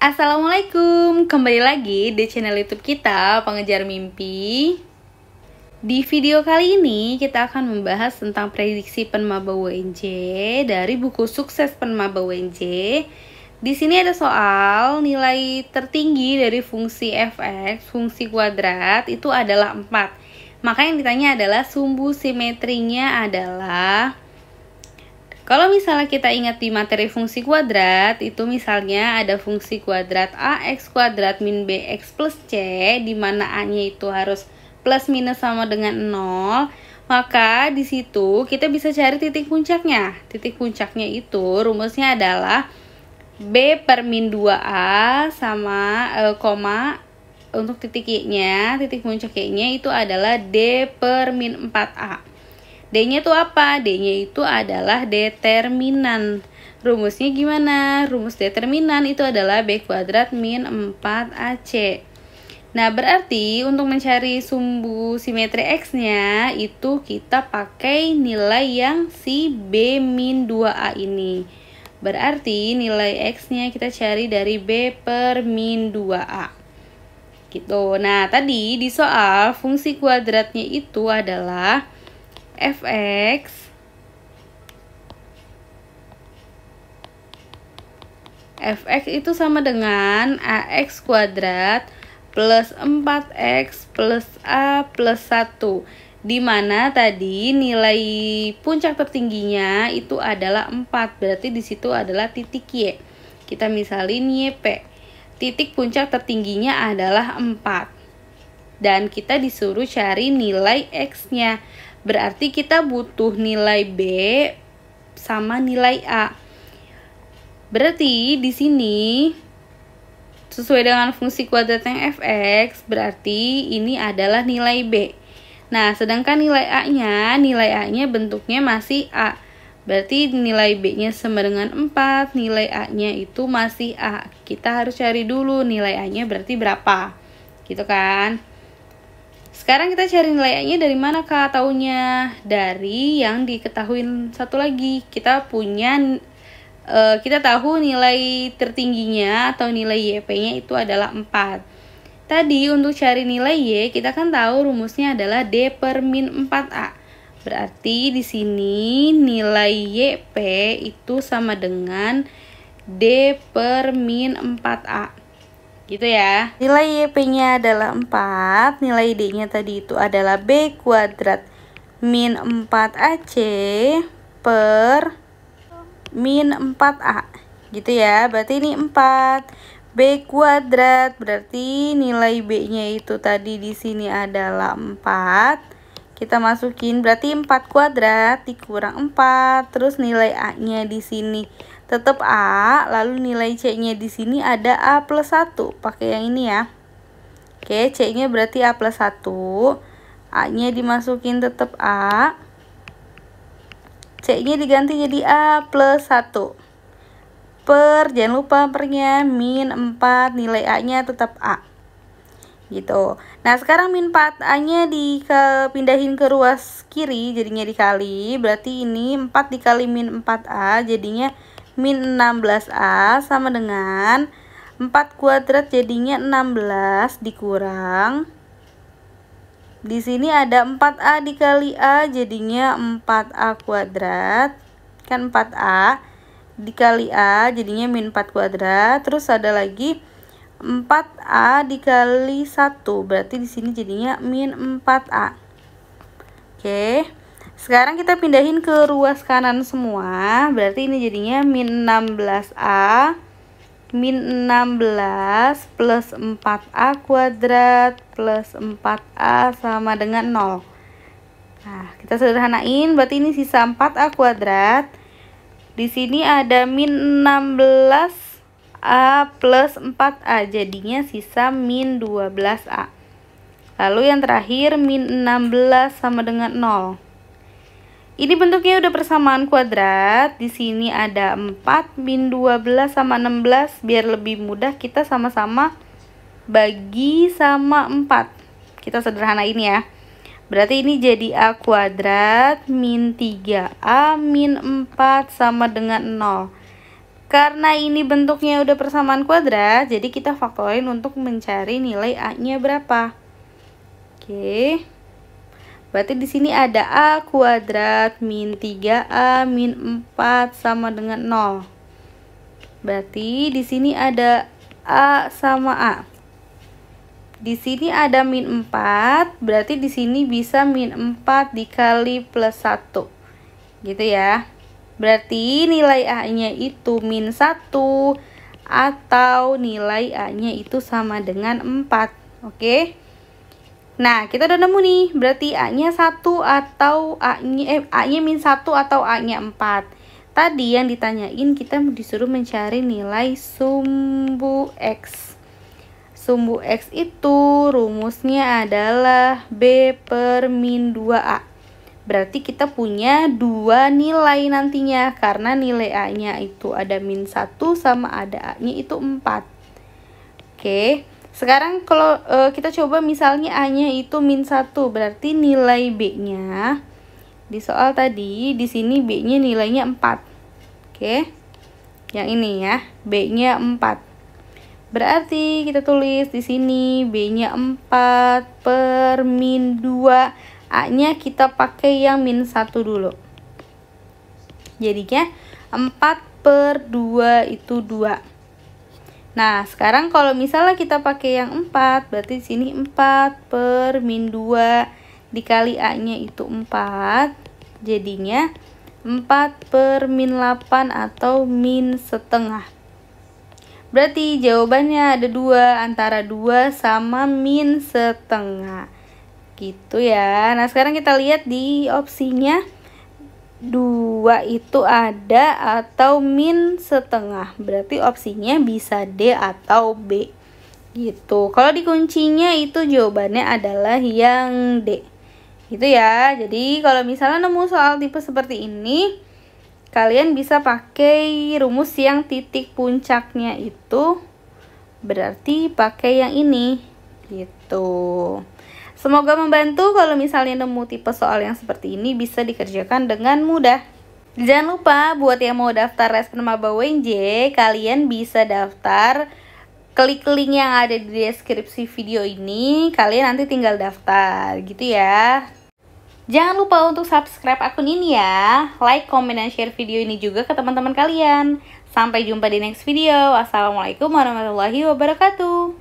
Assalamualaikum, kembali lagi di channel YouTube kita, Pengejar Mimpi. Di video kali ini kita akan membahas tentang prediksi Penmaba WNJ dari buku Sukses Penmaba WNJ. Di sini ada soal nilai tertinggi dari fungsi fx, fungsi kuadrat itu adalah 4. Maka yang ditanya adalah sumbu simetrinya adalah kalau misalnya kita ingat di materi fungsi kuadrat, itu misalnya ada fungsi kuadrat ax kuadrat min bx plus c, di mana a-nya itu harus plus minus sama dengan 0, maka di situ kita bisa cari titik puncaknya. Titik puncaknya itu rumusnya adalah B per min 2A sama e, koma untuk titik Y-nya, titik puncak Y-nya itu adalah D per min 4A. D-nya itu apa? D-nya itu adalah determinan. Rumusnya gimana? Rumus determinan itu adalah B kuadrat min 4AC. Nah, berarti untuk mencari sumbu simetri X-nya itu kita pakai nilai yang si B min 2A ini. Berarti nilai X-nya kita cari dari B per min 2A. Gitu. Nah, tadi di soal fungsi kuadratnya itu adalah fx fx itu sama dengan ax kuadrat plus 4x plus a plus 1 dimana tadi nilai puncak tertingginya itu adalah 4 berarti disitu adalah titik Y kita misalin YP titik puncak tertingginya adalah 4 dan kita disuruh cari nilai X nya Berarti kita butuh nilai B sama nilai A. Berarti di sini sesuai dengan fungsi kuadrat yang fx, berarti ini adalah nilai B. Nah, sedangkan nilai A-nya, nilai A-nya bentuknya masih A. Berarti nilai B-nya sama dengan 4, nilai A-nya itu masih A. Kita harus cari dulu nilai A-nya berarti berapa. Gitu kan? Sekarang kita cari nilainya dari mana kak taunya? Dari yang diketahui satu lagi. Kita punya uh, kita tahu nilai tertingginya atau nilai YP-nya itu adalah 4. Tadi untuk cari nilai Y, kita kan tahu rumusnya adalah D per min 4A. Berarti di sini nilai YP itu sama dengan D per min 4A gitu ya. Nilai YP-nya adalah 4, nilai D-nya tadi itu adalah B kuadrat min 4AC per min 4A. Gitu ya, berarti ini 4. B kuadrat, berarti nilai B-nya itu tadi di sini adalah 4 kita masukin berarti 4 kuadrat dikurang 4 terus nilai A nya di sini tetap A lalu nilai C nya di sini ada A plus 1 pakai yang ini ya Oke C nya berarti A plus 1 A nya dimasukin tetap A C nya diganti jadi A plus 1 per jangan lupa pernya min 4 nilai A nya tetap A gitu nah sekarang min 4 a nya di ke, pindahin ke ruas kiri jadinya dikali berarti ini 4 dikali min 4 a jadinya min 16 a sama dengan 4 kuadrat jadinya 16 dikurang di sini ada 4A dikali A jadinya 4A kuadrat kan 4A dikali A jadinya min 4 kuadrat terus ada lagi 4A dikali 1 berarti di sini jadinya min 4A. Oke. Sekarang kita pindahin ke ruas kanan semua. Berarti ini jadinya min 16A min 16 plus 4A kuadrat plus 4A sama dengan 0. Nah, kita sederhanain berarti ini sisa 4A kuadrat. Di sini ada min 16 A plus 4A jadinya sisa min 12A lalu yang terakhir min 16 sama dengan 0 ini bentuknya udah persamaan kuadrat di sini ada 4 min 12 sama 16 biar lebih mudah kita sama-sama bagi sama 4 kita sederhana ini ya berarti ini jadi A kuadrat min 3A min 4 sama dengan 0 karena ini bentuknya udah persamaan kuadrat, jadi kita faktorin untuk mencari nilai A-nya berapa. Oke. Berarti di sini ada A kuadrat min 3A min 4 sama dengan 0. Berarti di sini ada A sama A. Di sini ada min 4, berarti di sini bisa min 4 dikali plus 1. Gitu ya. Berarti nilai A-nya itu min 1 atau nilai A-nya itu sama dengan 4. Oke. Okay? Nah, kita udah nemu nih. Berarti A-nya 1 atau A-nya eh, A-nya min 1 atau A-nya 4. Tadi yang ditanyain kita disuruh mencari nilai sumbu X. Sumbu X itu rumusnya adalah B per min 2A berarti kita punya dua nilai nantinya karena nilai A-nya itu ada min 1 sama ada A-nya itu 4. Oke, sekarang kalau e, kita coba misalnya A-nya itu min 1 berarti nilai B-nya di soal tadi di sini B-nya nilainya 4. Oke, yang ini ya, B-nya 4. Berarti kita tulis di sini B-nya 4 per min 2 A-nya kita pakai yang min 1 dulu. Jadinya 4 per 2 itu 2. Nah, sekarang kalau misalnya kita pakai yang 4, berarti di sini 4 per min 2 dikali A-nya itu 4. Jadinya 4 per min 8 atau min setengah. Berarti jawabannya ada dua antara 2 sama min setengah gitu ya nah sekarang kita lihat di opsinya dua itu ada atau min setengah berarti opsinya bisa D atau B gitu kalau dikuncinya itu jawabannya adalah yang D gitu ya jadi kalau misalnya nemu soal tipe seperti ini kalian bisa pakai rumus yang titik puncaknya itu berarti pakai yang ini gitu Semoga membantu kalau misalnya nemu tipe soal yang seperti ini bisa dikerjakan dengan mudah. Jangan lupa buat yang mau daftar Respen Maba WNJ, kalian bisa daftar klik link yang ada di deskripsi video ini, kalian nanti tinggal daftar gitu ya. Jangan lupa untuk subscribe akun ini ya. Like, komen, dan share video ini juga ke teman-teman kalian. Sampai jumpa di next video. Wassalamualaikum warahmatullahi wabarakatuh.